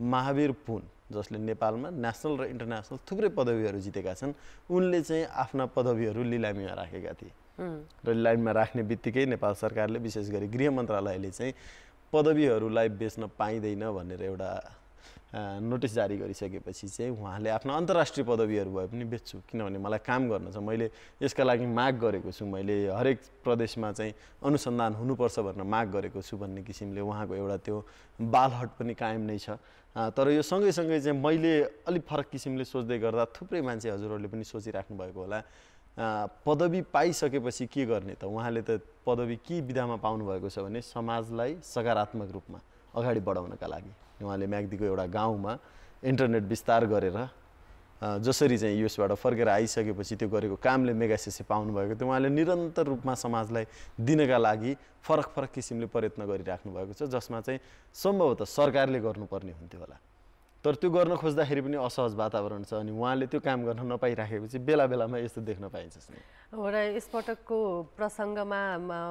महावीर पुन जसले नेपालमा नेसनल र इन्टरनेसनल थुप्रै पदवीहरू जितेका छन् उनले चाहिँ आफ्ना पदवीहरू लिलामीमा राखेका थिए र लिलामीमा राख्ने बित्तिकै नेपाल सरकारले विशेष गरी गृह मन्त्रालयले चाहिँ पदवीहरूलाई बेच्न पाइँदैन भनेर एउटा नोटिस जारी गरिसकेपछि चाहिँ उहाँले आफ्नो अन्तर्राष्ट्रिय पदवीहरू भए पनि बेच्छु किनभने मलाई काम गर्न छ मैले यसका लागि माग गरेको छु मैले हरेक प्रदेशमा चाहिँ अनुसन्धान हुनुपर्छ भनेर माग गरेको छु भन्ने किसिमले उहाँको एउटा त्यो बालहट पनि कायम नै छ तर यो सँगैसँगै चाहिँ मैले अलिक फरक किसिमले सोच्दै गर्दा थुप्रै मान्छे हजुरहरूले पनि सोचिराख्नु भएको होला पदवी पाइसकेपछि के गर्ने त उहाँले त पदवी के विधामा पाउनुभएको छ भने समाजलाई सकारात्मक रूपमा अगाडि बढाउनका लागि उहाँले म्याग्दीको एउटा गाउँमा इन्टरनेट विस्तार गरेर जसरी चाहिँ युएसबाट फर्केर आइसकेपछि त्यो गरेको कामले मेगासिसी पाउनुभएको थियो उहाँले निरन्तर रूपमा समाजलाई दिनका लागि फरक फरक किसिमले प्रयत्न गरिराख्नु भएको छ जसमा चाहिँ सम्भवतः सरकारले गर्नुपर्ने हुन्थ्यो होला तर त्यो गर्न खोज्दाखेरि पनि असहज वातावरण छ अनि उहाँले त्यो काम गर्न नपाइराखेपछि बेला बेलामा यस्तो देख्न पाइन्छ हो र यसपटकको प्रसङ्गमा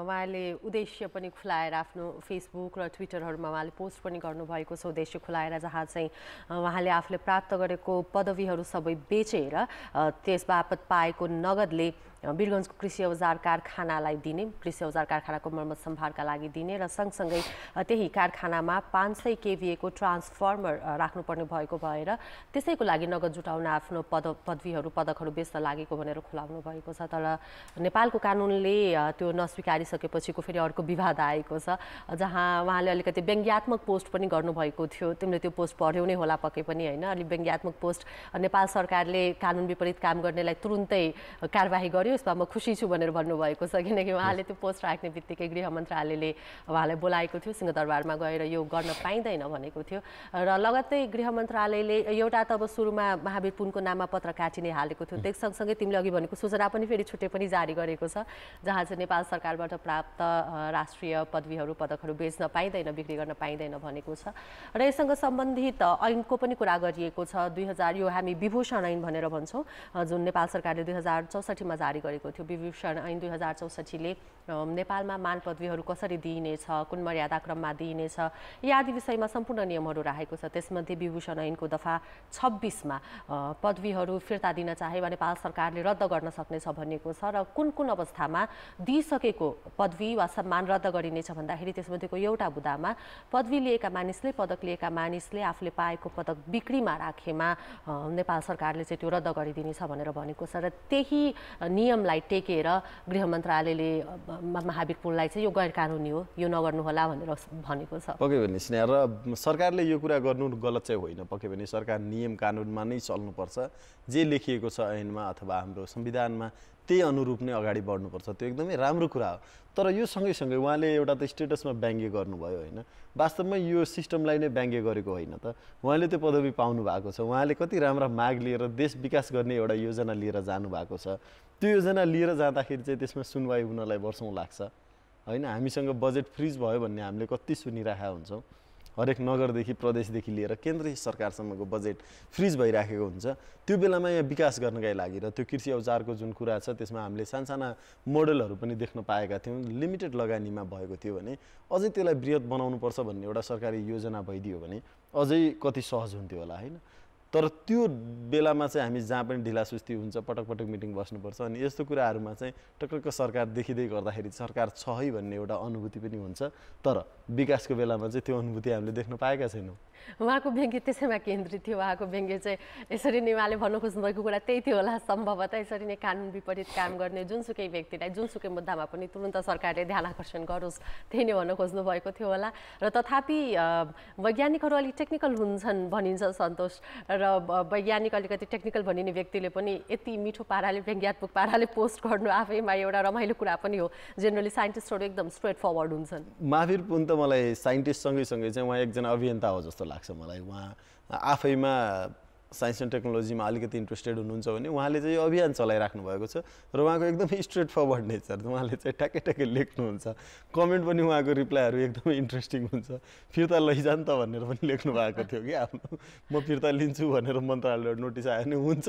उहाँले उद्देश्य पनि खुलाएर आफ्नो फेसबुक र ट्विटरहरूमा उहाँले पोस्ट पनि गर्नुभएको छ उद्देश्य खुलाएर जहाँ चाहिँ उहाँले आफूले प्राप्त गरेको पदवीहरू सबै बेचेर त्यस बापत पाएको नगदले वीरगन्जको कृषि औजार कारखानालाई दिने कृषि औजार कारखानाको मर्मत सम्भारका लागि दिने र सँगसँगै त्यही कारखानामा पाँच सय केभिएको ट्रान्सफर्मर राख्नुपर्ने भएको भएर त्यसैको लागि नगद जुटाउन आफ्नो पद पदवीहरू पदकहरू बेच्न लागेको भनेर खुलाउनु भएको छ तर नेपालको कानुनले त्यो नस्वीकारिसकेपछिको फेरि अर्को विवाद आएको छ जहाँ उहाँले अलिकति व्यङ्ग्यात्मक पोस्ट पनि गर्नुभएको थियो तिमीले त्यो पोस्ट पढ्यौ नै होला पक्कै पनि होइन अलिक व्यङ्ग्यात्मक पोस्ट नेपाल सरकारले कानुन विपरीत काम गर्नेलाई तुरुन्तै कारवाही गर्यो यसमा म खुसी छु भनेर भन्नुभएको छ किनकि उहाँले त्यो पोस्ट राख्ने बित्तिकै गृह मन्त्रालयले उहाँलाई बोलाएको थियो सिंहदरबारमा गएर यो गर्न पाइँदैन भनेको थियो र लगत्तै गृह मन्त्रालयले एउटा त अब सुरुमा महावीर पुनको नाममा पत्र काटिने हालेको थियो त्यस सँगसँगै तिमीले अघि भनेको सूचना पनि फेरि छुट्टै पनि जारी गरेको छ जहाँ चाहिँ नेपाल सरकारबाट प्राप्त राष्ट्रिय पदवीहरू पदकहरू बेच्न पाइँदैन बिक्री गर्न पाइँदैन भनेको छ र यससँग सम्बन्धित ऐनको पनि कुरा गरिएको छ दुई हजार यो हामी विभूषण ऐन भनेर भन्छौँ जुन नेपाल सरकारले दुई हजार चौसठीमा जारी जारी गरेको थियो विभूषण ऐन दुई हजार चौसठीले नेपालमा मान पदवीहरू कसरी दिइनेछ कुन मर्यादा मर्यादाक्रममा दिइनेछ यी आदि विषयमा सम्पूर्ण नियमहरू राखेको छ त्यसमध्ये विभूषण ऐनको दफा छब्बिसमा पदवीहरू फिर्ता दिन चाहे वा नेपाल सरकारले रद्द गर्न सक्नेछ भनिएको छ र कुन कुन अवस्थामा दिइसकेको पदवी वा सम्मान रद्द गरिनेछ भन्दाखेरि त्यसमध्येको एउटा बुदामा पदवी लिएका मानिसले पदक लिएका मानिसले आफूले पाएको पदक बिक्रीमा राखेमा नेपाल सरकारले चाहिँ त्यो रद्द गरिदिनेछ भनेर भनेको छ र त्यही नियमलाई टेकेर गृह मन्त्रालयले महावीरपुरलाई चाहिँ यो गैर कानुनी हो यो नगर्नु होला भनेर भनेको छ पक्कै पनि स्नेह र सरकारले यो कुरा गर्नु गलत चाहिँ होइन पक्कै पनि सरकार नियम कानुनमा नै चल्नुपर्छ जे लेखिएको छ ऐनमा अथवा हाम्रो संविधानमा त्यही अनुरूप नै अगाडि बढ्नुपर्छ त्यो एकदमै राम्रो कुरा हो तर यो सँगै सँगै उहाँले एउटा त स्टेटसमा व्यङ्ग्य गर्नुभयो होइन वास्तवमा यो सिस्टमलाई नै व्यङ्ग्य गरेको होइन त उहाँले त्यो पदवी पाउनु भएको छ उहाँले कति राम्रा माग लिएर देश विकास गर्ने एउटा योजना लिएर जानुभएको छ त्यो योजना लिएर जाँदाखेरि चाहिँ त्यसमा सुनवाई हुनलाई वर्षौँ लाग्छ होइन हामीसँग बजेट फ्रिज भयो भन्ने हामीले कति सुनिरहेका हुन्छौँ हरेक नगरदेखि प्रदेशदेखि लिएर केन्द्रीय सरकारसम्मको बजेट फ्रिज भइराखेको हुन्छ त्यो बेलामा यहाँ विकास गर्नकै लागि र त्यो कृषि औजारको जुन कुरा छ त्यसमा हामीले सानसाना मोडलहरू पनि देख्न पाएका थियौँ लिमिटेड लगानीमा भएको थियो भने अझै त्यसलाई वृहत बनाउनुपर्छ भन्ने एउटा सरकारी योजना भइदियो भने अझै कति सहज हुन्थ्यो होला होइन तर त्यो बेलामा चाहिँ हामी जहाँ पनि ढिला सुस्ती हुन्छ पटक पटक मिटिङ बस्नुपर्छ अनि यस्तो कुराहरूमा चाहिँ टक्टक्क सरकार देखिँदै गर्दाखेरि सरकार छ है भन्ने एउटा अनुभूति पनि हुन्छ तर विकासको बेलामा चाहिँ त्यो अनुभूति हामीले देख्न पाएका छैनौँ उहाँको व्यङ्ग्य त्यसैमा केन्द्रित थियो उहाँको व्यङ्ग्य चाहिँ यसरी नै उहाँले भन्नु खोज्नुभएको कुरा त्यही थियो होला सम्भवतः यसरी नै कानुन विपरीत काम गर्ने जुनसुकै व्यक्तिलाई जुनसुकै मुद्दामा पनि तुरन्त सरकारले ध्यान आकर्षण गरोस् त्यही नै भन्न खोज्नु भएको थियो होला र तथापि वैज्ञानिकहरू अलिक टेक्निकल हुन्छन् भनिन्छ सन्तोष र वैज्ञानिक अलिकति टेक्निकल भनिने व्यक्तिले पनि यति मिठो पाराले व्यङ्ग्यात्मक पाराले पोस्ट गर्नु आफैमा एउटा रमाइलो कुरा पनि हो जेनरली साइन्टिस्टहरू एकदम स्ट्रेट फरवर्ड हुन्छन् महावीर पुन त मलाई साइन्टिस्ट सँगै सँगै चाहिँ उहाँ एकजना अभियन्ता हो जस्तो लाग्छ मलाई उहाँ आफैमा साइन्स एन्ड टेक्नोलोजीमा अलिकति इन्ट्रेस्टेड हुनुहुन्छ भने उहाँले चाहिँ यो अभियान चलाइराख्नु भएको छ र उहाँको एकदमै स्ट्रेट फरवर्ड नेचर उहाँले चाहिँ ट्याके ट्याके लेख्नुहुन्छ कमेन्ट पनि उहाँको रिप्लाईहरू एकदमै इन्ट्रेस्टिङ हुन्छ फिर्ता लैजान त भनेर पनि लेख्नु भएको थियो कि आफ्नो म फिर्ता लिन्छु भनेर मन्त्रालयबाट नोटिस आयो भने हुन्छ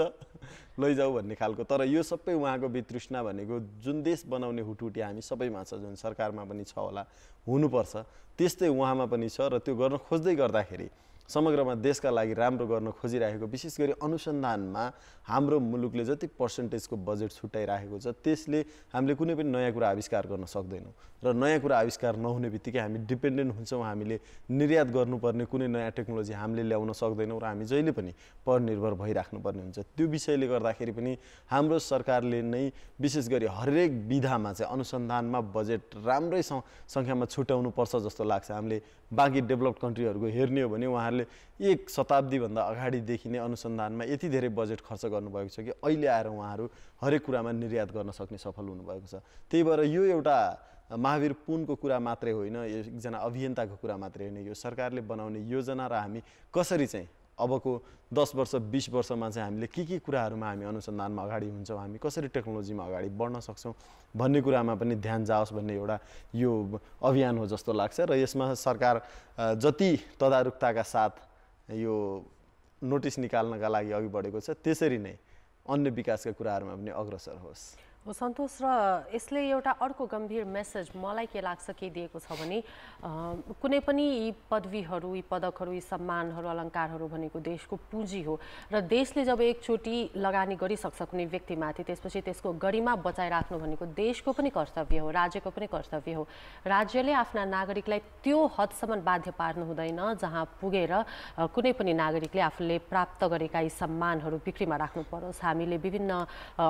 लैजाऊ भन्ने खालको तर यो सबै उहाँको वितृष्णा भनेको जुन देश बनाउने हुटुटी हामी सबैमा छ जुन सरकारमा पनि छ होला हुनुपर्छ त्यस्तै उहाँमा पनि छ र त्यो गर्न खोज्दै गर्दाखेरि समग्रमा देशका लागि राम्रो गर्न खोजिरहेको विशेष गरी अनुसन्धानमा हाम्रो मुलुकले जति पर्सेन्टेजको बजेट छुट्याइराखेको छ त्यसले हामीले कुनै पनि नयाँ कुरा आविष्कार गर्न सक्दैनौँ र नयाँ कुरा आविष्कार नहुने बित्तिकै हामी डिपेन्डेन्ट हुन्छौँ हामीले निर्यात गर्नुपर्ने कुनै नयाँ टेक्नोलोजी हामीले ल्याउन सक्दैनौँ र हामी जहिले पनि परनिर्भर भइराख्नुपर्ने हुन्छ त्यो विषयले गर्दाखेरि पनि हाम्रो सरकारले नै विशेष गरी हरेक विधामा चाहिँ अनुसन्धानमा बजेट राम्रै सङ्ख्यामा छुट्याउनुपर्छ जस्तो लाग्छ हामीले बाँकी डेभलप्ड कन्ट्रीहरूको हेर्ने हो भने उहाँहरूले सरकारले एक शताब्दीभन्दा अगाडिदेखि नै अनुसन्धानमा यति धेरै बजेट खर्च गर्नुभएको छ कि अहिले आएर उहाँहरू हरेक कुरामा निर्यात गर्न सक्ने सफल हुनुभएको छ त्यही भएर यो एउटा महावीर पुनको कुरा मात्रै होइन एकजना अभियन्ताको कुरा मात्रै होइन यो सरकारले बनाउने योजना र हामी कसरी चाहिँ अबको दस वर्ष बिस वर्षमा चाहिँ हामीले के के कुराहरूमा हामी अनुसन्धानमा अगाडि हुन्छौँ हामी कसरी टेक्नोलोजीमा अगाडि बढ्न सक्छौँ भन्ने कुरामा पनि ध्यान जाओस् भन्ने एउटा यो अभियान हो जस्तो लाग्छ र यसमा सरकार जति तदारुकताका साथ यो नोटिस निकाल्नका लागि अघि बढेको छ त्यसरी नै अन्य विकासका कुराहरूमा पनि अग्रसर होस् सन्तोष र यसले एउटा अर्को गम्भीर मेसेज मलाई के लाग्छ के दिएको छ भने कुनै पनि यी पदवीहरू यी पदकहरू यी सम्मानहरू अलङ्कारहरू भनेको देशको पुँजी हो र देशले जब एकचोटि लगानी गरिसक्छ कुनै व्यक्तिमाथि त्यसपछि त्यसको गरिमा राख्नु भनेको देशको पनि कर्तव्य हो राज्यको पनि कर्तव्य हो राज्यले आफ्ना नागरिकलाई त्यो हदसम्म बाध्य पार्नु हुँदैन जहाँ पुगेर कुनै पनि नागरिकले आफूले प्राप्त गरेका यी सम्मानहरू बिक्रीमा राख्नु परोस् हामीले विभिन्न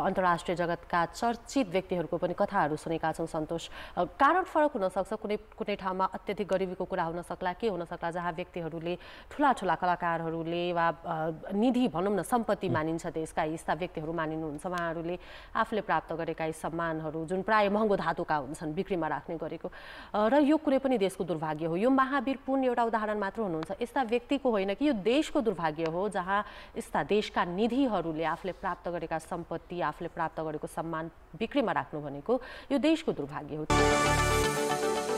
अन्तर्राष्ट्रिय जगतका चर्चित व्यक्तिहरूको पनि कथाहरू सुनेका छौँ सन्तोष कारण फरक हुनसक्छ कुनै कुनै ठाउँमा अत्यधिक गरिबीको कुरा हुनसक्ला के हुनसक्ला जहाँ व्यक्तिहरूले ठुला ठुला कलाकारहरूले वा निधि भनौँ न सम्पत्ति मानिन्छ देशका यस्ता व्यक्तिहरू मानिनुहुन्छ उहाँहरूले आफूले प्राप्त गरेका यी सम्मानहरू जुन प्रायः महँगो धातुका हुन्छन् बिक्रीमा राख्ने गरेको र यो कुनै पनि देशको दुर्भाग्य हो यो महावीर पुन एउटा उदाहरण मात्र हुनुहुन्छ यस्ता व्यक्तिको होइन कि यो देशको दुर्भाग्य हो जहाँ यस्ता देशका निधिहरूले आफूले प्राप्त गरेका सम्पत्ति आफूले प्राप्त गरेको सम्मान बिक्रीमा राख्नु भनेको यो देशको दुर्भाग्य हो